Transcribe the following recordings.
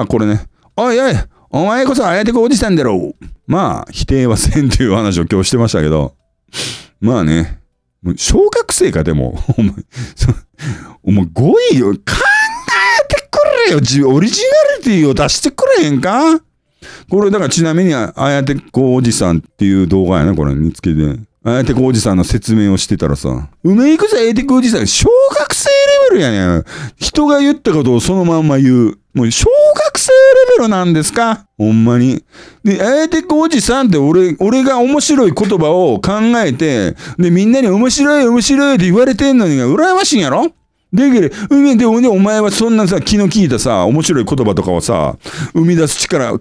あ、これね。おいおい、お前こそあやてこおじさんだろう。まあ、否定はせんという話を今日してましたけど。まあね。小学生か、でも。お前、お前5位よ。考えてくれよ。オリジナリティを出してくれへんかこれ、だからちなみにあ、あやてこおじさんっていう動画やな、これ、見つけて。あやてこおじさんの説明をしてたらさ、梅いくぜ、えてこおじさん、小学生レベルやねん。人が言ったことをそのまんま言う。もう小生レベルなんですかほんまに。で、あえてこおじさんって俺、俺が面白い言葉を考えて、で、みんなに面白い面白いって言われてんのにが羨ましいんやろできる。で、お前はそんなさ、気の利いたさ、面白い言葉とかをさ、生み出す力、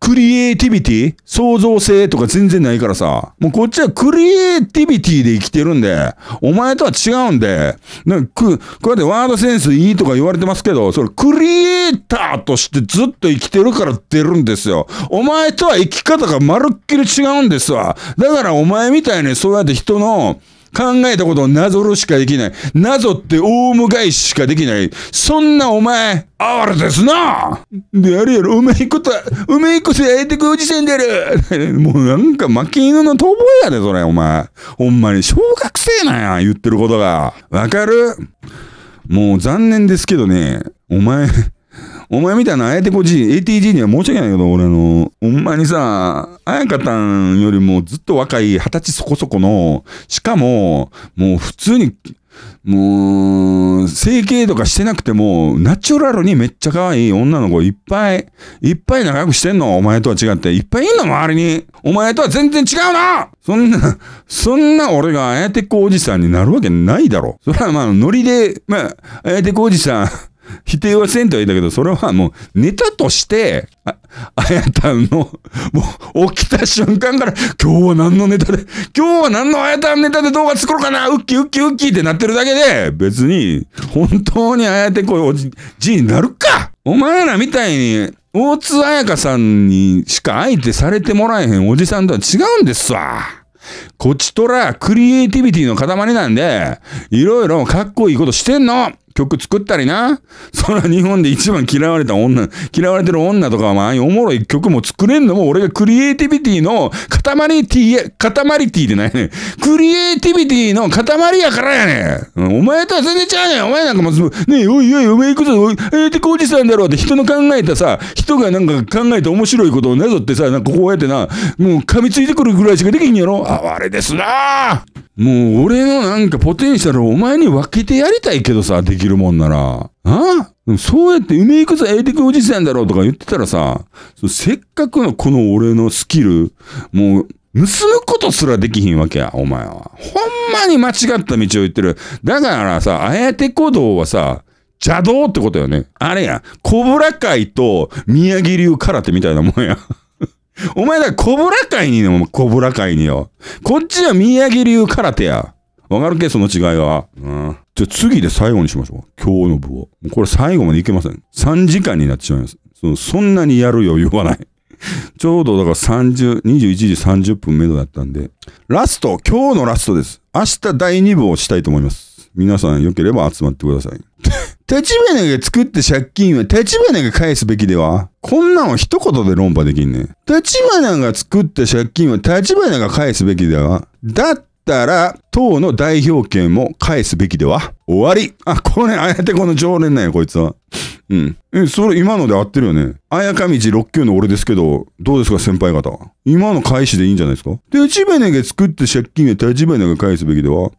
クリエイティビティ創造性とか全然ないからさ。もうこっちはクリエイティビティで生きてるんで、お前とは違うんで、なんかく、こうやってワードセンスいいとか言われてますけど、それクリエイターとしてずっと生きてるから出るんですよ。お前とは生き方がまるっきり違うんですわ。だからお前みたいにそうやって人の、考えたことをなぞるしかできない。なぞってオウム返ししかできない。そんなお前、哀れですなで、あれやろ、うめいこと、うめいこと焼いてくおじせんでる もうなんか巻き犬の遠吠えやで、それ、お前。ほんまに、小学生なんや、言ってることが。わかるもう残念ですけどね、お前、お前みたいなあやてこじ、ATG には申し訳ないけど、俺の、ほんまにさ、あやかたんよりもずっと若い、二十歳そこそこの、しかも、もう普通に、もう、整形とかしてなくても、ナチュラルにめっちゃ可愛い女の子いっぱい、いっぱい仲良くしてんのお前とは違って。いっぱいいんの周りに。お前とは全然違うなそんな、そんな俺があやてこおじさんになるわけないだろ。それはまあ、ノリで、まあ、あやてこおじさん、否定はせんとはいいんだけど、それはもうネタとして、あ、あやたんの、もう起きた瞬間から、今日は何のネタで、今日は何のあやたんネタで動画作ろうかな、ウッキウッキウッキってなってるだけで、別に、本当にあやてこういういになるかお前らみたいに、大津彩香さんにしか相手されてもらえへんおじさんとは違うんですわ。こっちとらクリエイティビティの塊なんで、いろいろかっこいいことしてんの曲作ったりな。そら日本で一番嫌われた女、嫌われてる女とかはまあ、おもろい曲も作れんのも、俺がクリエイティビティの塊ティ、塊ティでないねクリエイティビティの塊やからやね、ん。お前とは全然ちゃうねん。お前なんかもう、ねえ、おいおい、お前行くぞ、ええー、てこうじさんだろうって人の考えたさ、人がなんか考えて面白いことをなぞってさ、なんかこうやってな、もう噛みついてくるぐらいしかできんやろ。あ、あれですなぁ。もう俺のなんかポテンシャルをお前に分けてやりたいけどさ、できるもんなら。あそうやって梅めいくつええてくおじさんだろうとか言ってたらさ、せっかくのこの俺のスキル、もう、盗むことすらできひんわけや、お前は。ほんまに間違った道を言ってる。だからさ、あやて鼓動はさ、邪道ってことよね。あれや、小ブラ界と宮城流空手みたいなもんや。お前だ、コブラ界にね、コブラ界によ。こっちは宮城流空手や。わかるけ、その違いは。うん。じゃあ次で最後にしましょう。今日の部を。これ最後までいけません。3時間になってしまいます。そそんなにやる余裕はない。ちょうどだから30、21時30分目処だったんで。ラスト、今日のラストです。明日第2部をしたいと思います。皆さん良ければ集まってください。立花が作った借金は立花が返すべきではこんなんは一言で論破できんねん。立花が作った借金は立花が返すべきではだっったら、党の代表権も返すべきでは終わりあ、これ、あえてこの常連なんや、こいつは。うん。え、それ今ので合ってるよね。綾上道6級の俺ですけど、どうですか先輩方。今の返しでいいんじゃないですかで、ジベネげ作って借金で手ジベネげ返すべきでは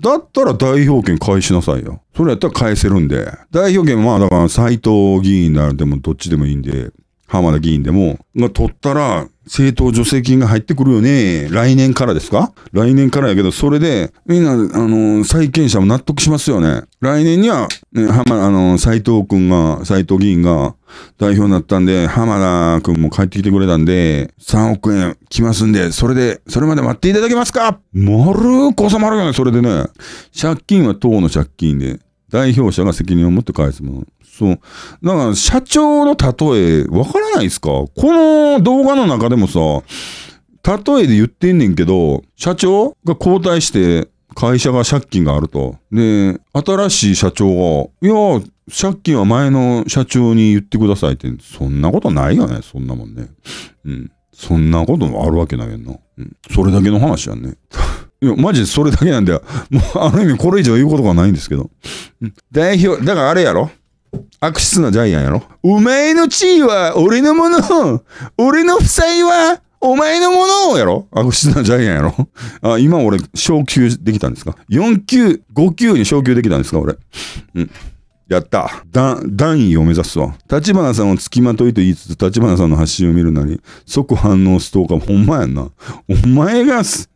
だったら代表権返しなさいよ。それやったら返せるんで。代表権まあだから斎藤議員ならでもどっちでもいいんで、浜田議員でも、が取ったら政党助成金が入ってくるよね。来年からですか来年からやけど、それで、みんな、あの、債権者も納得しますよね。来年には、ね、浜、あの、斎藤くんが、斎藤議員が代表になったんで、浜田くんも帰ってきてくれたんで、3億円来ますんで、それで、それまで待っていただけますかまるーく収まるよね、それでね。借金は党の借金で、代表者が責任を持って返すもの。そう。だから、社長の例え、わからないですかこの動画の中でもさ、例えで言ってんねんけど、社長が交代して、会社が借金があると。で、新しい社長が、いや、借金は前の社長に言ってくださいって、そんなことないよね、そんなもんね。うん。そんなこともあるわけないんな。うん。それだけの話やね。いや、マジでそれだけなんだよ。もう、ある意味これ以上言うことがないんですけど。うん、代表、だからあれやろ悪質なジャイアンやろお前の地位は俺のもの俺の負債はお前のものをやろ悪質なジャイアンやろあ、今俺、昇級できたんですか ?4 級、5級に昇級できたんですか俺。うん。やった。だ、段位を目指すわ。立花さんをつきまといと言いつつ、立花さんの発信を見るなり、即反応ストーカー、ほんまやんな。お前がす、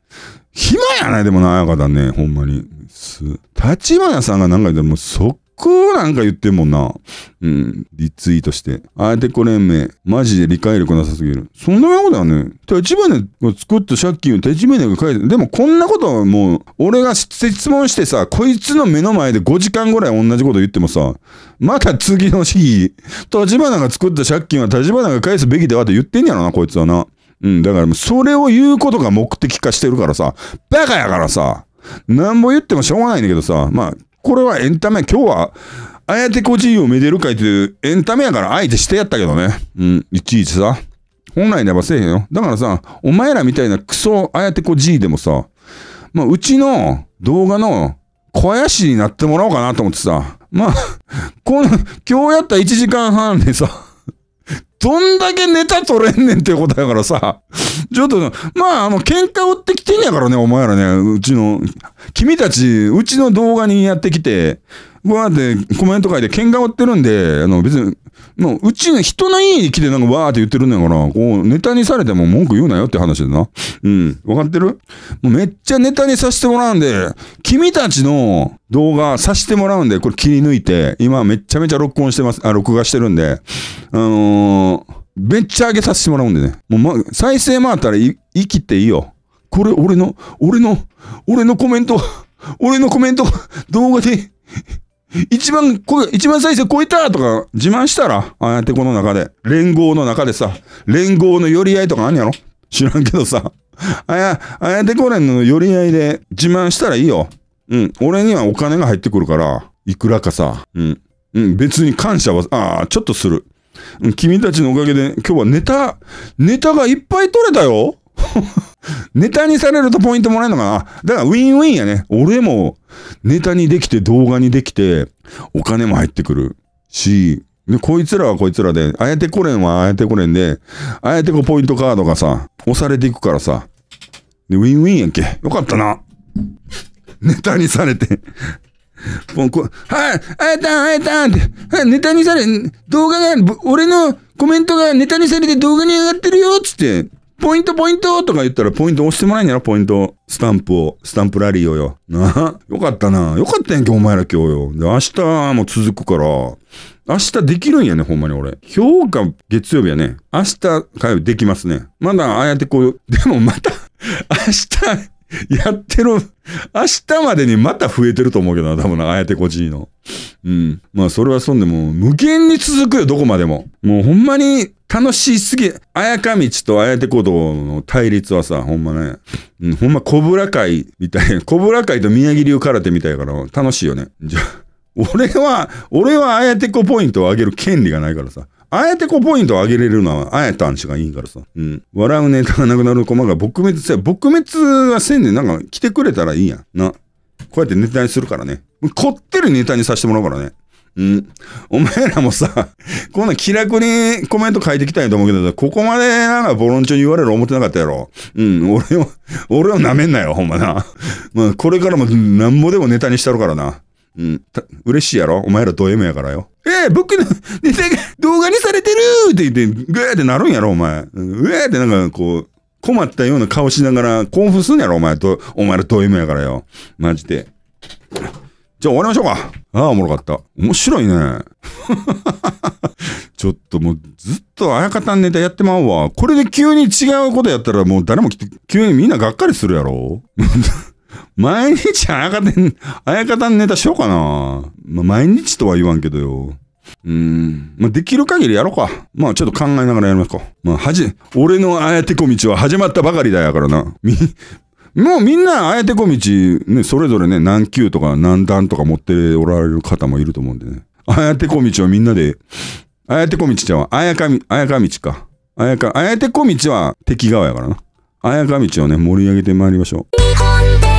暇やないでもな、あやかだね、ほんまに。す、立花さんがなんか言ったらもう即くなんか言ってんもんな。うん。リツイートして。あえてこ連盟。マジで理解力なさすぎる。そんなことだね。立花を作った借金を立花が書いて、でもこんなことはもう、俺が質問してさ、こいつの目の前で5時間ぐらい同じこと言ってもさ、また次の日、立花が作った借金は立花が返すべきではって言ってんやろな、こいつはな。うん、だからもうそれを言うことが目的化してるからさ、バカやからさ、なんぼ言ってもしょうがないんだけどさ、まあ、これはエンタメ、今日は、あやてこじいをめでる会というエンタメやからあえてしてやったけどね。うん、いちいちさ。本来ならせえへんよ。だからさ、お前らみたいなクソあやてこじいでもさ、まあ、うちの動画の肥やしになってもらおうかなと思ってさ、まあ、この、今日やった1時間半でさ、どんだけネタ取れんねんっていうことやからさ、ちょっと、まあ、あの、喧嘩売ってきてんやからね、お前らね、うちの、君たち、うちの動画にやってきて、わーってコメント書いて喧嘩売ってるんで、あの別に、もううちの人の家に来てなんかわーって言ってるんだから、こうネタにされても文句言うなよって話でな。うん。わかってるもうめっちゃネタにさせてもらうんで、君たちの動画させてもらうんで、これ切り抜いて、今めちゃめちゃ録音してます、あ、録画してるんで、あのー、めっちゃ上げさせてもらうんでね。もう、ま、再生回ったら生きていいよ。これ、俺の、俺の、俺のコメント、俺のコメント、動画で、一番、一番再生超えたとか自慢したら、ああやってこの中で、連合の中でさ、連合の寄り合いとかあんやろ知らんけどさ、あや、あやてこれんの寄り合いで自慢したらいいよ。うん、俺にはお金が入ってくるから、いくらかさ、うん、うん、別に感謝は、ああ、ちょっとする。君たちのおかげで今日はネタ、ネタがいっぱい取れたよ。ネタにされるとポイントもらえるのかなだからウィンウィンやね。俺もネタにできて動画にできてお金も入ってくるし、で、こいつらはこいつらで、あえてこれんはあえてこれんで、あえてこうポイントカードがさ、押されていくからさ、で、ウィンウィンやんけ。よかったな。ネタにされてもうこ、はい、あえたん、あえたんって、はい、ネタにされ、動画が、俺のコメントがネタにされて動画に上がってるよっつって、ポイントポイントとか言ったらポイント押してもらえんやろポイント。スタンプを。スタンプラリーをよ。なあ。よかったな。よかったやんけ、お前ら今日よ。で、明日も続くから。明日できるんやね、ほんまに俺。評価月曜日やね。明日火曜日できますね。まだああやってこう、でもまた明日、やってる、明日までにまた増えてると思うけどな、多分な、あやてこっちの。うん。まあ、それはそんでもう、無限に続くよ、どこまでも。もうほんまに、楽しすぎ、綾香道と綾手小道の対立はさ、ほんまね、うん、ほんま小倉会みたいな、小 倉会と宮城流空手みたいやから楽しいよね。じゃ俺は、俺は綾手子ポイントを上げる権利がないからさ。あえてこうポイントを上げれるのは、あやたんしかいいからさ。うん。笑うネタがなくなる駒が撲滅せ、撲滅はせんねん。なんか来てくれたらいいやん。な。こうやってネタにするからね。凝ってるネタにさせてもらうからね。うん。お前らもさ、こんな気楽にコメント書いてきたんやと思うけど、ここまでなんかボロンチョに言われる思ってなかったやろ。うん、俺を、俺を舐めんなよ、ほんまな。まあ、これからもなんぼでもネタにしたるからな。うん。嬉しいやろお前らド M やからよ。ええー、僕のネタが動画にされてるって言って、ぐえーってなるんやろ、お前。うえーってなんかこう、困ったような顔しながら興奮すんやろ、お前と、お前らド M やからよ。マジで。じゃあ終わりましょうか。ああ、おもろかった。面白いね。ちょっともうずっとあやかたんネタやってまうわ。これで急に違うことやったらもう誰も来て、急にみんながっかりするやろ 毎日あやかてん、あやかたんネタしようかな。まあ、毎日とは言わんけどよ。うん。まあ、できる限りやろうか。まあ、ちょっと考えながらやりますか。まあ、はじ、俺のあやてこ道は始まったばかりだやからな。み、もうみんな、あやてこ道、ね、それぞれね、何級とか何段とか持っておられる方もいると思うんでね。あやてこ道はみんなで、あやてこ道ちゃうあやかみ、あやか道か。あやか、あやてこ道は敵側やからな。あやか道をね、盛り上げてまいりましょう。